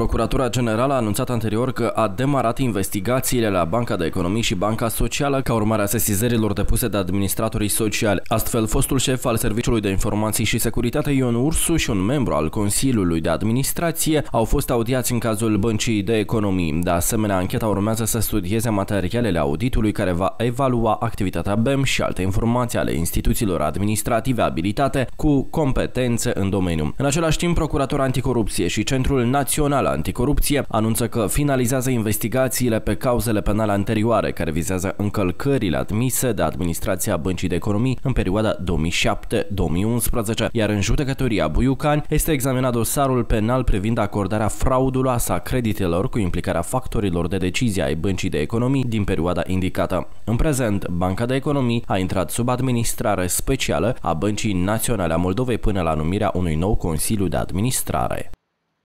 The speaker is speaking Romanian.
Procuratura Generală a anunțat anterior că a demarat investigațiile la Banca de Economii și Banca Socială ca urmare a sesizărilor depuse de administratorii sociali. Astfel, fostul șef al Serviciului de Informații și Securitate Ion Ursu și un membru al Consiliului de Administrație au fost audiați în cazul Băncii de Economii. De asemenea, ancheta urmează să studieze materialele auditului care va evalua activitatea BEM și alte informații ale instituțiilor administrative abilitate cu competențe în domeniu. În același timp, Procuratura Anticorupție și Centrul Național Anticorupție anunță că finalizează investigațiile pe cauzele penale anterioare care vizează încălcările admise de administrația Băncii de Economii în perioada 2007-2011, iar în judecătoria Buiucani este examinat dosarul penal privind acordarea frauduloasă a creditelor cu implicarea factorilor de decizie ai Băncii de Economii din perioada indicată. În prezent, Banca de Economii a intrat sub administrare specială a Băncii Naționale a Moldovei până la numirea unui nou Consiliu de Administrare.